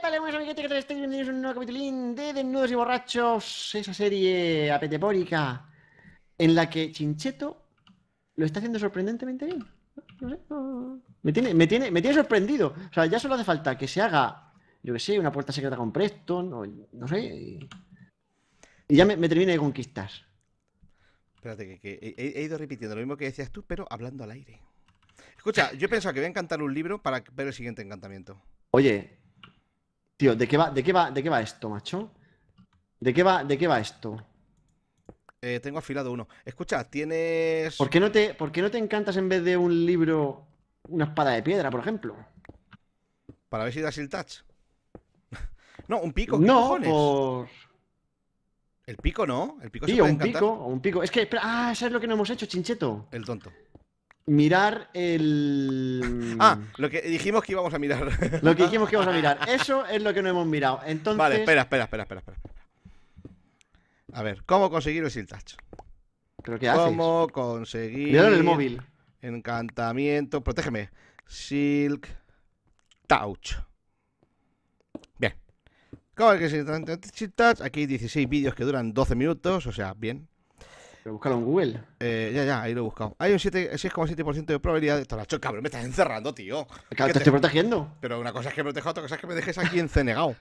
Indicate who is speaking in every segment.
Speaker 1: ¡Hola buenas amiguitos. que tal estáis? Bienvenidos a un nuevo capitulín de Desnudos y Borrachos, esa serie apetepórica en la que Chincheto lo está haciendo sorprendentemente bien. Me, tiene, me, tiene, me tiene sorprendido. O sea, ya solo hace falta que se haga, yo que sé, una puerta secreta con Preston, no sé. Y, ya me, me termina de conquistar.
Speaker 2: Espérate, que, he, he ido repitiendo lo mismo que decías tú, pero hablando al aire. Escucha, yo he pensado que voy a encantar un libro para ver el siguiente encantamiento.
Speaker 1: Oye, Tío, ¿de qué va, de va, de qué va esto, macho? ¿De qué va, de qué va esto? Eh, tengo afilado uno. Escucha, tienes. ¿Por qué, no te, no te encantas en vez de un libro, una espada de piedra, por ejemplo? Para ver si das el touch. no, un pico. ¿qué no, por.
Speaker 2: El pico no, el pico sí, un pico,
Speaker 1: un pico. Es que, espera, ah, ¿sabes lo que no hemos hecho, chincheto? El tonto. Mirar el. Ah, lo que dijimos que íbamos a mirar. Lo que dijimos que íbamos a mirar. Eso es lo que no hemos mirado. Entonces. Vale, espera, espera, espera, espera. A ver, ¿cómo conseguir el Touch
Speaker 2: creo que ¿Cómo conseguir. mirar el móvil. Encantamiento. Protégeme. Silk. Touch. Bien. ¿Cómo es que Silk Touch? Aquí 16 vídeos que duran 12 minutos. O sea, bien. Pero búscalo en Google. Eh, ya, ya, ahí lo he buscado. Hay un 6,7% de probabilidad de. La cabrón, me estás encerrando, tío. te, estoy protegiendo. Pero una cosa es que me proteja, otra cosa es que me dejes aquí encenegado.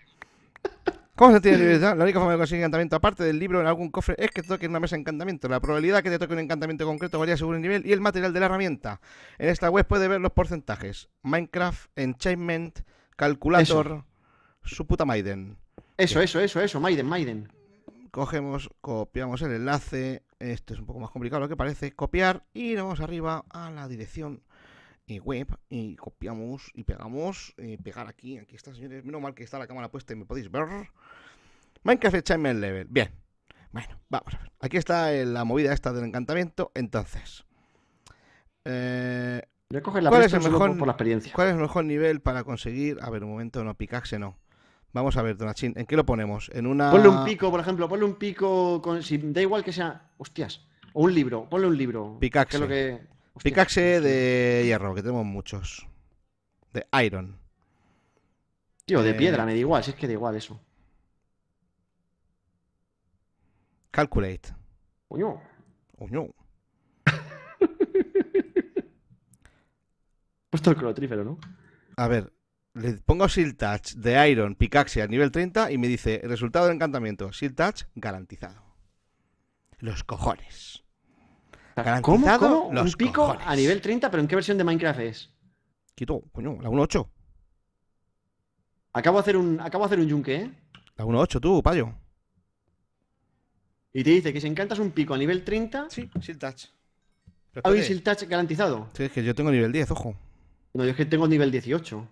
Speaker 2: ¿Cómo se tiene libertad? La única forma de conseguir encantamiento, aparte del libro en algún cofre, es que te toque en una mesa de encantamiento. La probabilidad de que te toque un encantamiento concreto varía según el nivel y el material de la herramienta. En esta web puedes ver los porcentajes: Minecraft, Enchantment, Calculator, su puta Maiden. Eso, eso, eso, eso, Maiden, Maiden. Cogemos, copiamos el enlace, esto es un poco más complicado lo que parece. Copiar y nos vamos arriba a la dirección eh, web y copiamos y pegamos. Eh, pegar aquí, aquí está, señores. Menos mal que está la cámara puesta y me podéis ver. Minecraft el Level. Bien. Bueno, vamos a ver. Aquí está eh, la movida esta del encantamiento. Entonces.
Speaker 1: ¿cuál, es el mejor, por la
Speaker 2: experiencia. ¿Cuál es el mejor nivel para conseguir? A ver, un momento, no, Picaxe no. Vamos a ver, Donachín, ¿en qué lo ponemos? En una. Ponle un
Speaker 1: pico, por ejemplo, ponle un pico con. da igual que sea. Hostias. O un libro, ponle un libro. Picaxe. lo que...
Speaker 2: Picaxe de hierro, que tenemos muchos. De iron. Tío, de eh, piedra, me
Speaker 1: da igual, si es que da igual eso. Calculate. Uño. Uño.
Speaker 2: puesto el crotrífero, ¿no? A ver, le pongo Shield Touch de Iron Picaxia nivel 30 y me dice, resultado del encantamiento, Shield Touch garantizado.
Speaker 1: Los cojones. Garantizado ¿Cómo, Los Un pico a nivel 30, pero ¿en qué versión de Minecraft es? Quito, coño, la 1.8. Acabo de hacer un, acabo de hacer un yunque, ¿eh? La 1.8 tú, payo. Y te dice que si encantas un pico a nivel 30. Sí, Shield Touch. ¿Habéis Shield Touch garantizado?
Speaker 2: Sí, es que yo tengo nivel 10, ojo. No, yo es que tengo nivel 18.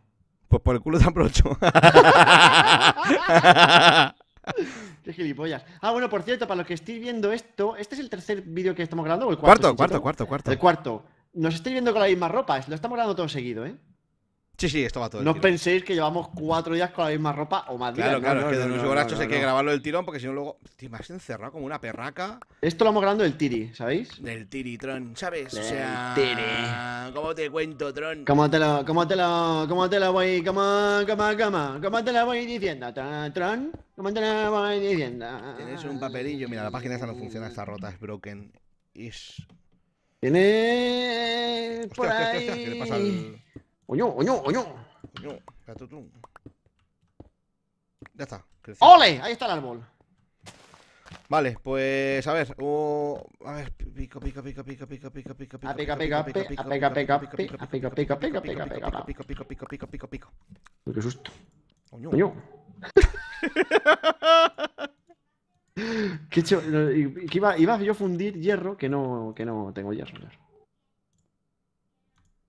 Speaker 2: Pues por el culo tan brocho
Speaker 1: Qué gilipollas. Ah, bueno, por cierto, para los que estéis viendo esto, ¿este es el tercer vídeo que estamos grabando o el cuarto? Cuarto, cuarto, cuarto, cuarto. El cuarto. Nos estáis viendo con la misma ropa, lo estamos grabando todo seguido, ¿eh? Sí, sí, esto va todo. No penséis que llevamos cuatro días con la misma ropa o más días. Claro, claro, es que de los hay que grabarlo
Speaker 2: del tirón porque si no
Speaker 1: luego. Te has encerrado como una perraca. Esto lo vamos grabando del tiri, ¿sabéis? Del
Speaker 2: tiri, Tron, ¿sabes? Del o sea. Tiri. ¿Cómo te cuento, Tron? ¿Cómo te
Speaker 1: lo, cómo te cómo te voy, cómo, cómo, cómo, cómo te la voy diciendo, Tron? ¿Cómo te lo voy diciendo? Tienes un papelillo, mira, la página esa
Speaker 2: no funciona, está rota, es broken. Tiene… Tienes. Por ahí. ¿Qué le pasa al.? Oño, oño, oño. Ya está. ¡Ole! Ahí está el árbol. Vale, pues a ver, uh, a ver, pica, pica, pica, pica, pica, pica, pica, pica, pica, pica, pica, pica, pica, pica, pica, pica, pica, pica, pico, pico, pica, pica, pico pico.
Speaker 1: Qué susto. ¡Oño! Que iba, iba yo fundir hierro que no, que no tengo hierro.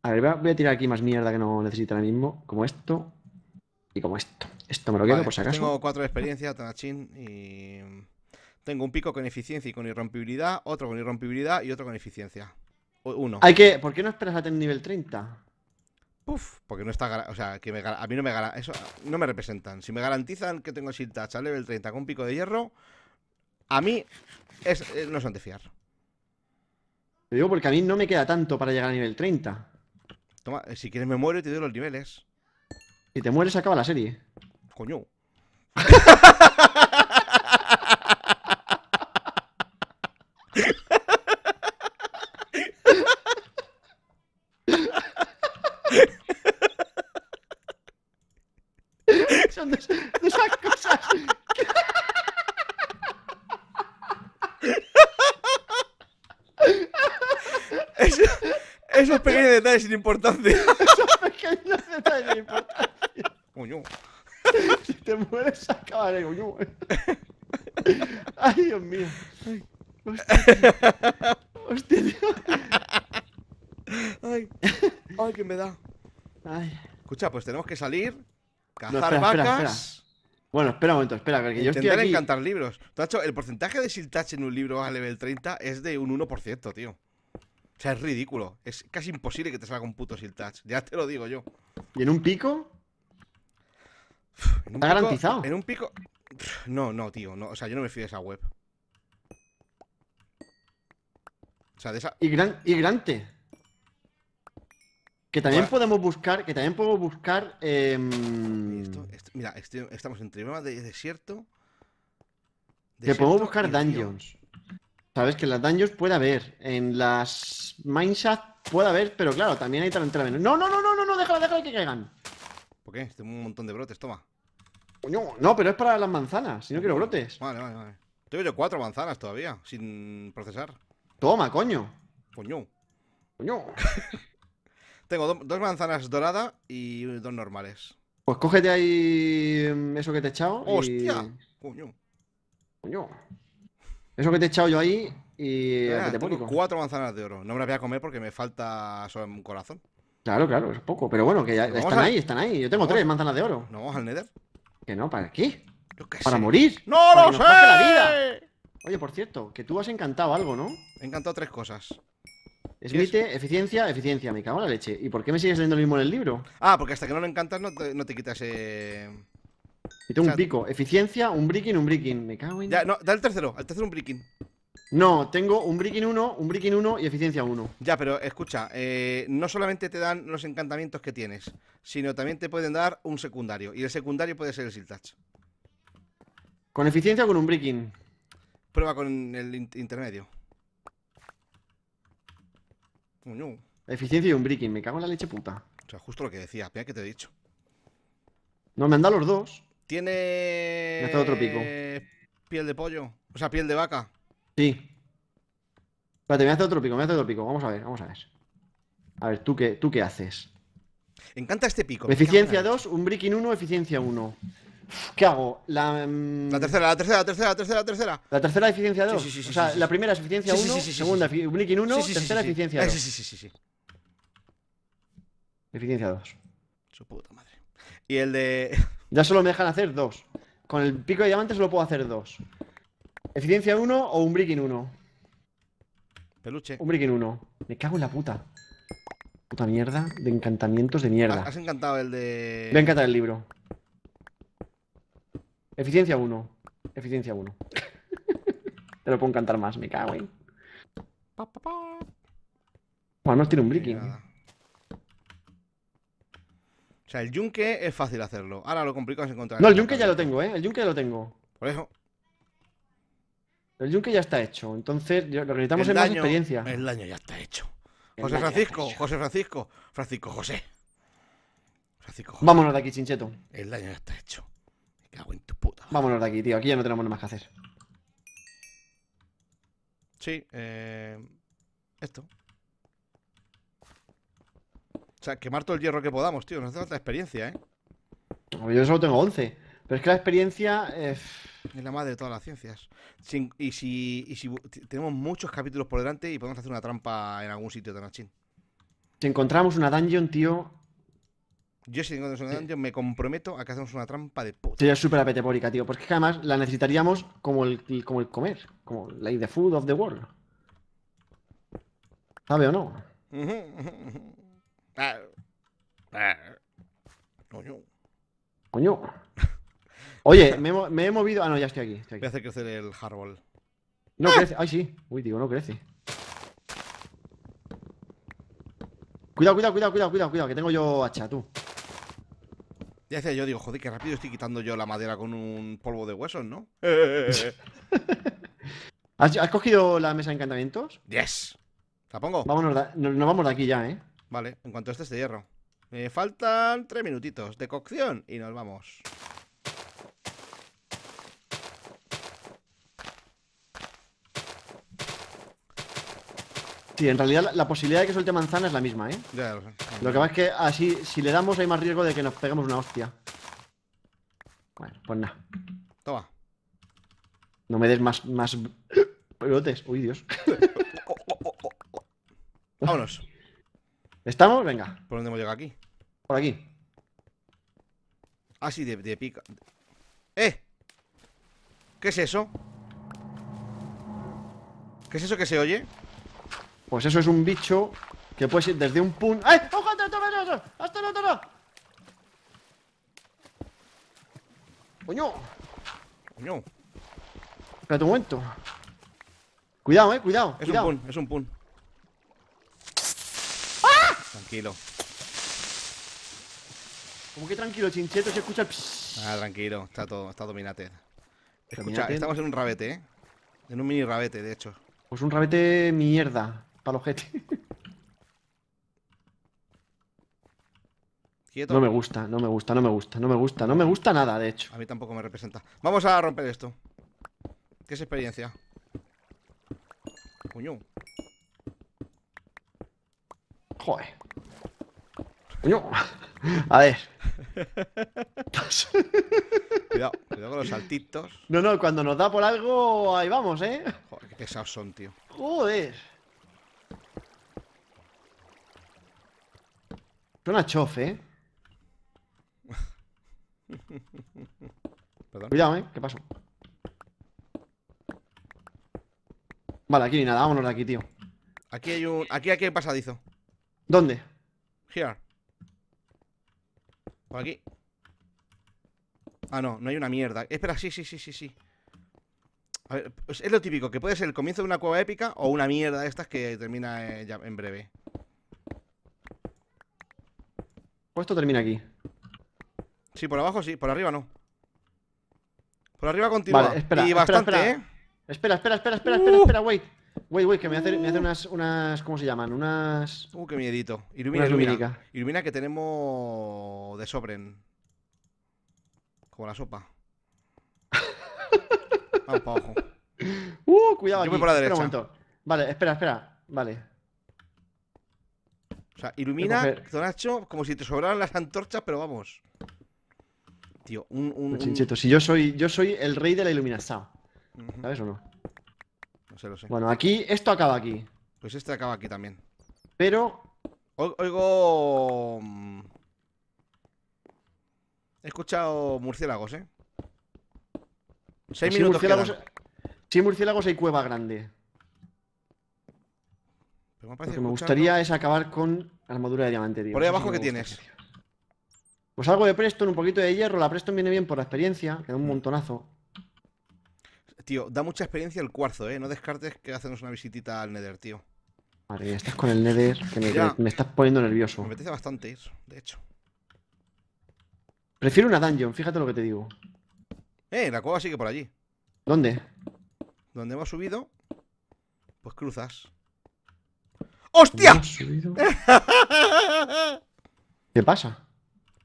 Speaker 1: A ver, voy a tirar aquí más mierda que no necesito ahora mismo, como esto y como esto. Esto me lo quedo por si pues acaso. Tengo cuatro de
Speaker 2: experiencia, Tanachin, y tengo un pico con eficiencia y con irrompibilidad, otro con irrompibilidad y otro con eficiencia. Uno. Hay
Speaker 1: que, ¿por qué no esperas a tener nivel 30? Uf,
Speaker 2: porque no está, o sea, que me, a mí no me eso no me representan. Si me garantizan que tengo shield touch a level 30 con pico de hierro, a mí es, eh, no son de fiar.
Speaker 1: Lo digo porque a mí no me queda tanto para llegar a nivel 30. Toma, eh, si quieres me muero te doy los niveles. Si te mueres, acaba la serie. Coño. Son cosas
Speaker 2: pequeños detalles sin
Speaker 1: importancia. Esos pequeños
Speaker 2: detalles sin importancia. Coño.
Speaker 1: Si te mueres, acabaré. el coño. Ay, Dios mío. hostia. Hostia, Ay.
Speaker 2: Ay, que me da. Ay. Escucha, pues tenemos que salir, cazar vacas.
Speaker 1: Bueno, espera un momento, espera, que yo estoy aquí... encantar
Speaker 2: libros. el porcentaje de siltache en un libro a level 30 es de un 1%, tío. O sea, es ridículo. Es casi imposible que te salga un puto siltach. Ya te lo digo yo.
Speaker 1: ¿Y en un pico?
Speaker 2: garantizado? En un pico. No, no, tío. No, o sea, yo no me fío de esa web.
Speaker 1: O sea, de esa. Y, gran, Que también podemos buscar. Que también podemos buscar. Em, mira,
Speaker 2: estamos en tema de desierto.
Speaker 1: que podemos buscar dungeons. Sabes que en las dungeons puede haber, en las mineshaft puede haber, pero claro, también hay la No, no, no, no, no, no, déjala, déjala que caigan. ¿Por qué? Tengo un montón de brotes, toma. Coño,
Speaker 2: no, pero es para las manzanas, si no quiero brotes. Vale, vale, vale. Tengo yo cuatro manzanas todavía, sin procesar.
Speaker 1: Toma, coño.
Speaker 2: Coño. Coño. Tengo dos manzanas doradas y dos normales.
Speaker 1: Pues cógete ahí mm, eso que te he echado. ¡Hostia!
Speaker 2: Coño. Coño.
Speaker 1: Eso que te he echado yo ahí y. te ah, tengo cuatro
Speaker 2: manzanas de oro. No me las voy a comer porque me falta solo un
Speaker 1: corazón. Claro, claro, es poco. Pero bueno, que ya están ahí, están ahí. Yo tengo tres manzanas de oro. ¿No vamos al Nether? Que no, ¿para qué? ¿Para morir? ¡No lo sé! la vida. Oye, por cierto, que tú has encantado algo, ¿no? He encantado tres cosas. Smite, eficiencia, eficiencia, me cago en la leche. ¿Y por qué me sigues leyendo lo mismo en el libro?
Speaker 2: Ah, porque hasta que no lo encantas no te, quitas
Speaker 1: y tengo un pico. Eficiencia, un breaking, un breaking. Me cago en. Ya, no, da el tercero. Al tercero un breaking. No, tengo un breaking 1, un breaking 1 y eficiencia 1. Ya, pero escucha, eh, no
Speaker 2: solamente te dan los encantamientos que tienes, sino también te pueden dar un secundario. Y el secundario puede ser el Siltach.
Speaker 1: ¿Con eficiencia o con un breaking? Prueba con el intermedio. Eficiencia y un breaking, me cago en la leche puta.
Speaker 2: O sea, justo lo que decía, que te he dicho.
Speaker 1: No, me han dado los dos.
Speaker 2: Tiene. Me estado otro pico. Piel de pollo. O sea, piel de vaca.
Speaker 1: Sí. Espérate, me hace otro pico, me hace otro pico. Vamos a ver, vamos a ver. A ver, ¿tú qué, haces? encanta este pico. Eficiencia 2, este un in 1, eficiencia 1. ¿Qué hago? La, mm, la, tercera, la tercera, la tercera, la tercera, la tercera. La tercera eficiencia 2. Sí, sí, sí, o sea, la primera es eficiencia 1, segunda break-in 1, tercera eficiencia 2. Eh, sí, sí, sí, sí, Eficiencia 2. Su puta madre. Y el de. Ya solo me dejan hacer dos. Con el pico de diamantes solo puedo hacer dos. Eficiencia 1 o un bricking 1. Peluche. Un breaking 1. Me cago en la puta. Puta mierda de encantamientos de mierda. Has encantado el de. Me encanta el libro. Eficiencia 1. Eficiencia 1. Te lo puedo encantar más, me cago, en. Pa, pa, pa. no tiene un breaking.
Speaker 2: O sea, el yunque es fácil hacerlo. Ahora lo complicado es encontrar. No, el yunque
Speaker 1: ya lo tengo, ¿eh? El yunque ya lo tengo. Por eso. El yunque ya está hecho. Entonces, lo que necesitamos en experiencia. El daño ya está hecho. José
Speaker 2: Francisco, José Francisco,
Speaker 1: Francisco José. Francisco José. Vámonos de aquí, chincheto.
Speaker 2: El daño ya está hecho.
Speaker 1: Me cago en tu puta. Vámonos de aquí, tío. Aquí ya no tenemos nada más que hacer.
Speaker 2: Sí, eh... esto sea, quemar todo el hierro que podamos, tío. Nos hace falta experiencia, ¿eh?
Speaker 1: Yo solo tengo 11. Pero es que la experiencia
Speaker 2: es... Eh, es la madre de todas las ciencias. y, si, tenemos muchos capítulos por delante y podemos hacer una trampa en algún sitio de Nachin.
Speaker 1: Si encontramos una dungeon, tío.
Speaker 2: Yo si encontramos una eh, dungeon me comprometo a que hacemos una trampa de puta.
Speaker 1: Sería súper apetepórica, tío. Porque además la necesitaríamos como el, como el comer. Como la like, the food of the world. ¿Sabe o no? Coño. Coño. Oye, me, he movido. Ah, no, ya estoy aquí. Estoy que Voy a hacer crecer el árbol No crece. Ay, sí. Uy, digo, no crece. Cuidado, cuidado, cuidado, cuidado, cuidado, que tengo yo hacha, tú. Ya decía yo, digo, joder, qué rápido estoy quitando yo la madera con un polvo de huesos, ¿no? ¿Has, cogido la mesa de encantamientos? Yes. ¿La pongo? nos vamos de aquí ya, ¿eh?
Speaker 2: Vale, en cuanto a este hierro. Me eh, faltan tres minutitos de cocción y nos vamos.
Speaker 1: Sí, en realidad la, posibilidad de que suelte manzana es la misma, ¿eh? lo, que pasa es que así, si le damos, hay más riesgo de que nos pegamos una hostia. Bueno, pues nada. Toma. No me des más, más pelotes. Uy, Dios. Oh, oh, oh, Vámonos. ¿Estamos?
Speaker 2: Venga. ¿Por dónde hemos llegado aquí? Por aquí. Ah, sí, de, pica. ¡Eh! ¿Qué es eso?
Speaker 1: ¿Qué es eso que se oye? Pues eso es un bicho que puede ir desde un pun. ¡Ay! ¡Ojo! ¡Hasta no, no! ¡Coño! ¡Coño! Espera un momento. Cuidado, eh, cuidado. Es un pun, es un pun. Tranquilo. Como que tranquilo, chincheto? Se escucha Ah,
Speaker 2: tranquilo, está todo, está dominante Escucha, estamos en un rabete, ¿eh? En un mini rabete, de
Speaker 1: hecho. Pues un rabete mierda, para los Quieto. No me gusta, no me gusta, no me gusta, no me gusta, no me gusta nada, de
Speaker 2: hecho. A mí tampoco me representa. Vamos a romper esto. ¿Qué es experiencia? Coño.
Speaker 1: Joder. A ver.
Speaker 2: cuidado, cuidado con los saltitos.
Speaker 1: No, no, cuando nos da por algo, ahí vamos, ¿eh? Joder, qué pesados son, tío. Joder. Una chof, ¿eh? Perdón. Cuidado, ¿eh? ¿Qué pasó? Vale, aquí ni nada, vámonos de aquí, tío.
Speaker 2: Aquí hay un. Aquí hay un pasadizo. ¿Dónde? Here. Por aquí. Ah, no, no hay una mierda. Espera, sí, sí, sí, sí, sí. A ver, pues es lo típico, que puede ser el comienzo de una cueva épica o una mierda de estas que termina eh, ya en breve.
Speaker 1: Pues esto termina aquí. Sí, por abajo sí, por arriba no. Por arriba continúa. espera, y espera, bastante, espera. ¿eh? Espera, espera, espera, espera, espera, uh. espera, wait. Güey, güey, que me hace, mm. unas, unas. ¿Cómo se llaman? Unas. Uh, qué miedito. Ilumina, ilumina.
Speaker 2: Ilumina que tenemos de sobren. Como la
Speaker 1: sopa. Vamos para abajo. Uh, cuidado. Yo voy por la derecha. un momento. Vale, espera, espera. Vale. O sea, ilumina,
Speaker 2: Zonacho, como si te sobraran las antorchas, pero vamos. Tío, un. un, pues
Speaker 1: si yo soy, yo soy el rey de la iluminación. ¿Sabes o no? Bueno, aquí, esto acaba aquí. Pues este acaba aquí también. Pero. oigo. Mm, he escuchado murciélagos, ¿eh? Seis pues minutos. Murciélagos... Sí, murciélagos hay cueva grande.
Speaker 2: me Lo que me gustaría
Speaker 1: es acabar con armadura de diamante, Por ahí abajo, ¿qué tienes? Pues algo de Preston, un poquito de hierro. La Preston viene bien por la experiencia, que da un mm. montonazo.
Speaker 2: Tío, da mucha experiencia el cuarzo, ¿eh? No descartes que hacernos una visitita al Nether, tío.
Speaker 1: Vale, estás con el Nether, que me, estás poniendo nervioso. Me apetece
Speaker 2: bastante ir, de hecho.
Speaker 1: Prefiero una dungeon, fíjate lo que te digo.
Speaker 2: Eh, la cueva sigue por allí. ¿Dónde? ¿Dónde hemos subido, pues cruzas.
Speaker 1: ¡Hostia! ¿Qué pasa?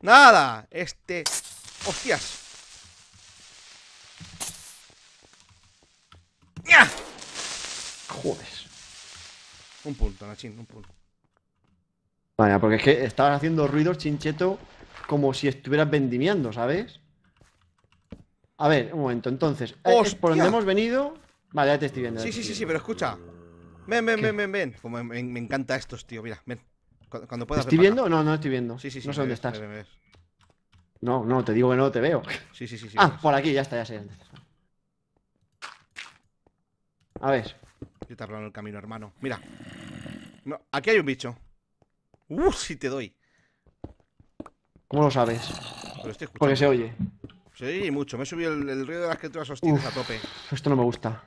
Speaker 2: Nada, este... ¡Hostias!
Speaker 1: ¡Ya! Joder. Un punto, Nachín, un punto. Vaya, porque es que estabas haciendo ruidos, chincheto, como si estuvieras vendimiando, ¿sabes? A ver, un momento, entonces. Os eh, por donde hemos venido. Vale, ya te estoy viendo. Sí, sí, sí, sí,
Speaker 2: pero escucha. Ven, ven, ven, ven, ven. Como me, encanta estos, tío, mira, ven. Cuando, ¿Estoy viendo?
Speaker 1: No, no estoy viendo. Sí, sí, sí. No sé dónde estás. No, no, te digo que no te veo. Sí, sí, sí. sí ah, por aquí, ya está, ya sé. A ver.
Speaker 2: Yo te en el camino, hermano. Mira. aquí hay un bicho. Uh, si te doy.
Speaker 1: ¿Cómo lo sabes? Porque se oye.
Speaker 2: Se mucho. Me he subido el, río de las criaturas hostiles a tope.
Speaker 1: Esto no me gusta.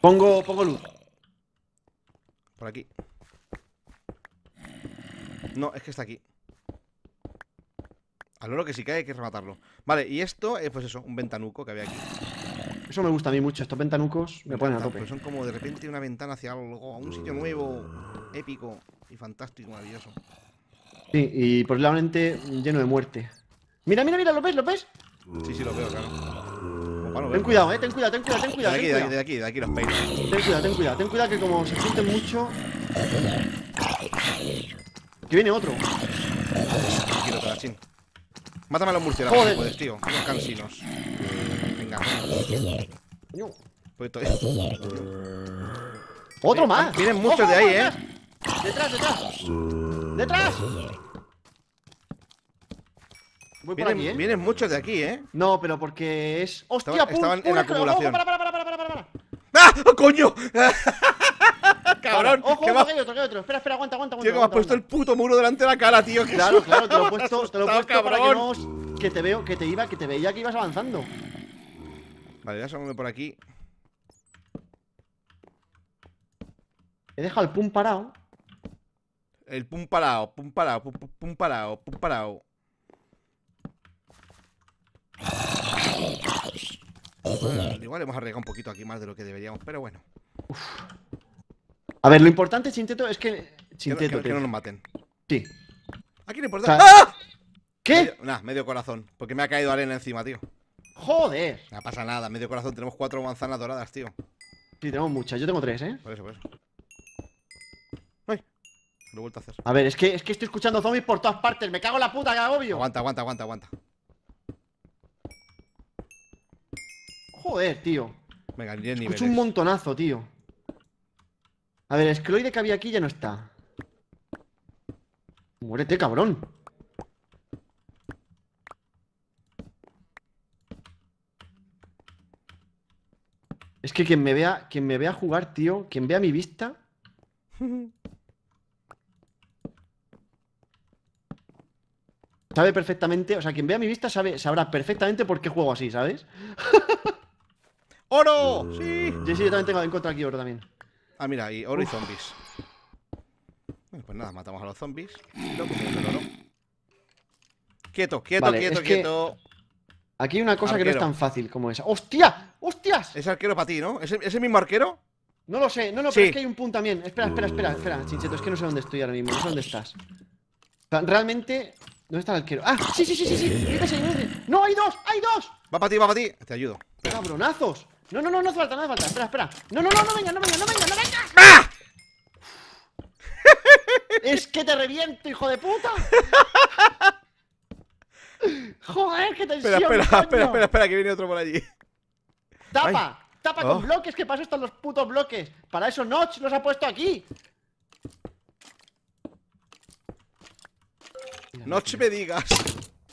Speaker 2: Pongo, pongo luz. Por aquí. No, es que está aquí. Al oro que si cae hay que rematarlo. Vale, y esto es pues eso, un ventanuco que había aquí.
Speaker 1: Eso me gusta a mí mucho, estos ventanucos me, ponen a tope. Son como
Speaker 2: de repente una ventana hacia algo, a un sitio nuevo, épico y fantástico, maravilloso.
Speaker 1: Sí, y probablemente lleno de muerte. Mira, mira, mira, ¿lo ves? ¿Lo ves?
Speaker 2: Sí, sí, lo veo, claro. ten, Cuidado, eh, ten cuidado, ten cuidado, ten cuidado, de aquí, De aquí, de aquí los peines.
Speaker 1: Ten cuidado, ten cuidado, ten cuidado que como se sienten mucho. Que viene otro. Tranquilo, Mátame a los murciélagos, puedes, tío. Los cansinos.
Speaker 2: ¡Otro más! Vienen ah, muchos de ahí, ¿eh?
Speaker 1: ¡Detrás, detrás! ¡Detrás! vienen, vienen ¿eh? muchos de aquí, ¿eh? No, pero porque es. ¡Hostia! Estaban, en acumulación. ¡Para, ah ¡Oh, ¡Coño!
Speaker 2: ¡Cabrón! ¡Ojo, Que hay
Speaker 1: otro, que hay otro. Espera, espera, aguanta, aguanta. aguanta tío, que me has puesto el puto muro delante de la cara, tío. Claro, claro, te lo he puesto, te lo he puesto para que no. Que te veo, que te iba, que te veía que ibas avanzando. Vale, ya salgo por aquí. He dejado el pum parado. El pum
Speaker 2: parado, pum parado, pum, parado, pum parado. igual hemos arriesgado un poquito aquí más de lo que deberíamos, pero bueno. A ver, lo importante, Chinteto, es que.
Speaker 1: Chinteto, que, que, no nos maten. Sí. Aquí no
Speaker 2: importa... ¡Ah! ¿Qué? Nada, medio corazón, porque me ha caído arena encima, tío. Joder. No pasa nada, medio corazón. Tenemos cuatro manzanas doradas, tío. Sí,
Speaker 1: tenemos muchas. Yo tengo tres, ¿eh?
Speaker 2: Por eso, por eso. Ay, lo he vuelto a hacer.
Speaker 1: A ver, es que, es que estoy escuchando zombies por todas partes. Me cago en la puta, que agobio. Aguanta, aguanta, aguanta, aguanta. Joder, tío. Venga, ni Escucho un montonazo, tío. A ver, el escloide que había aquí ya no está. Muérete, cabrón. Es que quien me vea, quien me vea jugar, tío, quien vea mi vista. sabe perfectamente, o sea, quien vea mi vista sabe, sabrá perfectamente por qué juego así, ¿sabes? ¡Oro! Uh. ¡Sí! Yo yo también tengo en contra aquí oro también. Ah, mira, y oro y zombies.
Speaker 2: pues nada, matamos a los zombies. Quieto, quieto, quieto, quieto.
Speaker 1: Aquí hay una cosa que no es tan fácil como esa. ¡Hostia! ¡Hostias! Es arquero para ti, ¿no? Ese, el, mismo arquero? No lo sé, no, no, pero es que hay un punto también. Espera, espera, espera, espera, Chincheto, es que no sé dónde estoy ahora mismo, no sé dónde estás. Realmente. ¿Dónde está el arquero? ¡Ah! ¡Sí, sí, sí, sí! sí. ¡No, hay dos! ¡Hay dos! Va para ti, va para ti. Te ayudo. ¡Cabronazos! No, no, no, no hace falta, no hace falta. Espera, espera. No, no, no, no venga, no venga, no venga, no venga. ¡Ah! Es que te reviento, hijo de puta. Joder, qué tensión. Espera, espera, espera, espera,
Speaker 2: espera, que viene otro por allí.
Speaker 1: ¡Tapa! ¡Tapa con oh. bloques! ¿Qué pasa? Están los putos bloques. Para eso Notch los ha puesto aquí. Notch me digas.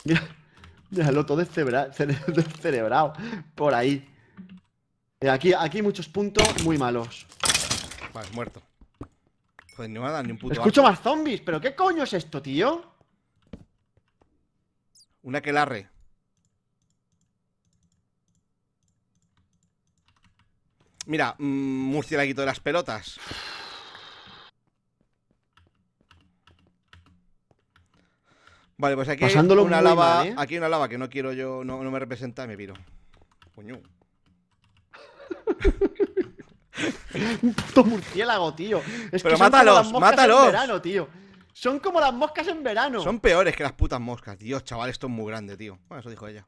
Speaker 1: Mira, míralo todo descerebrado por ahí. Aquí, aquí muchos puntos muy malos. Vale, muerto. Joder, ni me ni un puto. Escucho más zombies, pero ¿qué coño es esto, tío? Una que larre.
Speaker 2: Mira, mm, murcielaguito de las pelotas. Vale, pues aquí hay una lava. ¿eh? Aquí una lava que no quiero yo, no, me representa y me piro. Coño. Puto murciélago, tío. Pero mátalos, mátalos.
Speaker 1: tío. Son como las moscas en verano. Son
Speaker 2: peores que las putas moscas. Dios, chaval, esto es muy grande, tío. Bueno, eso dijo ella.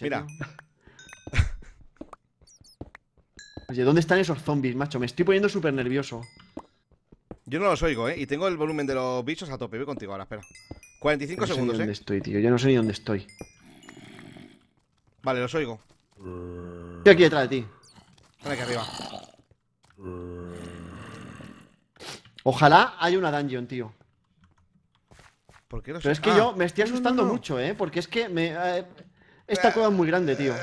Speaker 1: Mira, Oye, ¿dónde están esos zombies, macho? Me estoy poniendo súper nervioso. Yo
Speaker 2: no los oigo, ¿eh? Y tengo el volumen de los bichos a tope. Voy contigo ahora, espera.
Speaker 1: 45 no segundos, dónde ¿eh? estoy, tío. Yo no sé ni dónde estoy.
Speaker 2: Vale, los oigo. Estoy aquí detrás de ti. Están aquí arriba.
Speaker 1: Ojalá haya una dungeon, tío.
Speaker 2: ¿Por qué los... Pero es que ah. yo me estoy asustando mucho,
Speaker 1: ¿eh? Porque es que me... Eh, esta cueva es muy grande, tío.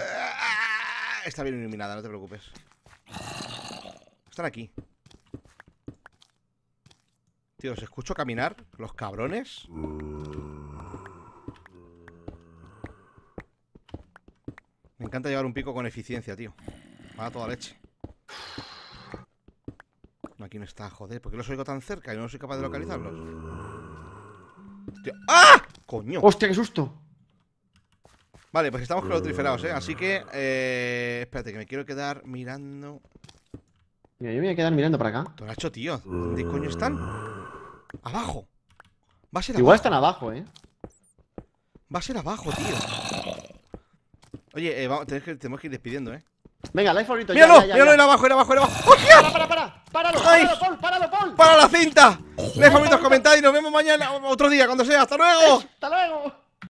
Speaker 1: Está bien iluminada, no te preocupes. Están aquí.
Speaker 2: Tío, os escucho caminar, los cabrones. Me encanta llevar un pico con eficiencia, tío. Va a toda leche. No, aquí no está, joder. ¿Por qué los oigo tan cerca y no soy capaz de localizarlos? ¡Ah! ¡Coño! ¡Hostia, qué susto! Vale, pues estamos clotriferados, ¿eh? Así que... Eh, espérate, que me quiero quedar mirando...
Speaker 1: Mira, yo me voy a quedar mirando para acá. Toracho, tío. ¿Dónde coño están?
Speaker 2: Abajo. Va a ser Igual están abajo, ¿eh? Va a ser abajo, tío. Oye, eh, vamos, tenemos, que, ir despidiendo, ¿eh?
Speaker 1: Venga, live favorito. Míralo, ya, ya, míralo, era
Speaker 2: abajo, era abajo, era abajo. ¡Hostia!
Speaker 1: ¡Para, para, para! ¡Páralo, páralo, ¡Para, páralo, ¡Para la
Speaker 2: cinta! Life favorito, comentad y nos vemos mañana, otro día, cuando sea. ¡Hasta luego!
Speaker 1: ¡Hasta luego!